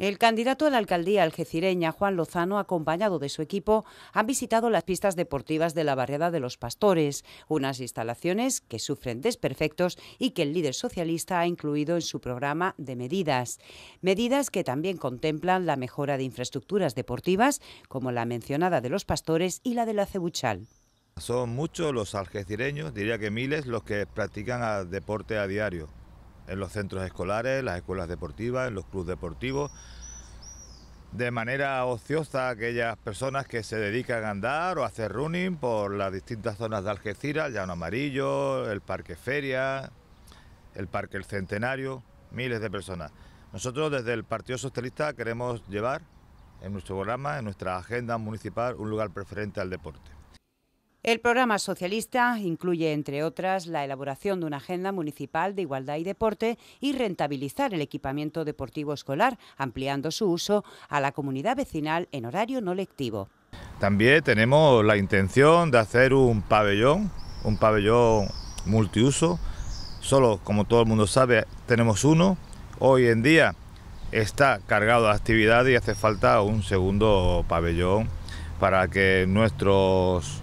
El candidato a la alcaldía algecireña, Juan Lozano, acompañado de su equipo, han visitado las pistas deportivas de la barriada de los Pastores, unas instalaciones que sufren desperfectos y que el líder socialista ha incluido en su programa de medidas. Medidas que también contemplan la mejora de infraestructuras deportivas, como la mencionada de los Pastores y la de la Cebuchal. Son muchos los algecireños, diría que miles, los que practican deporte a diario en los centros escolares, las escuelas deportivas, en los clubes deportivos, de manera ociosa aquellas personas que se dedican a andar o a hacer running por las distintas zonas de Algeciras, Llano Amarillo, el Parque Feria, el Parque El Centenario, miles de personas. Nosotros desde el Partido Socialista queremos llevar en nuestro programa, en nuestra agenda municipal, un lugar preferente al deporte. El programa socialista incluye, entre otras, la elaboración de una agenda municipal de igualdad y deporte y rentabilizar el equipamiento deportivo escolar, ampliando su uso a la comunidad vecinal en horario no lectivo. También tenemos la intención de hacer un pabellón, un pabellón multiuso. Solo, como todo el mundo sabe, tenemos uno. Hoy en día está cargado de actividad y hace falta un segundo pabellón para que nuestros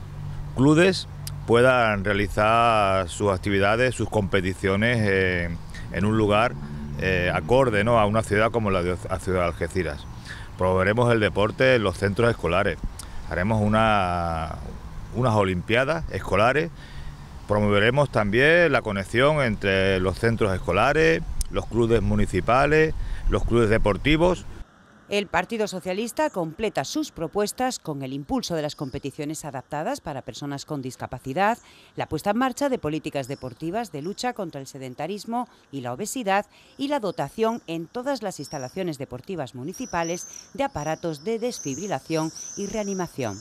clubes puedan realizar sus actividades, sus competiciones eh, en un lugar eh, acorde ¿no? a una ciudad como la de, Ciudad de Algeciras. Promoveremos el deporte en los centros escolares, haremos unas Olimpiadas escolares, promoveremos también la conexión entre los centros escolares, los clubes municipales, los clubes deportivos el Partido Socialista completa sus propuestas con el impulso de las competiciones adaptadas para personas con discapacidad, la puesta en marcha de políticas deportivas de lucha contra el sedentarismo y la obesidad y la dotación en todas las instalaciones deportivas municipales de aparatos de desfibrilación y reanimación.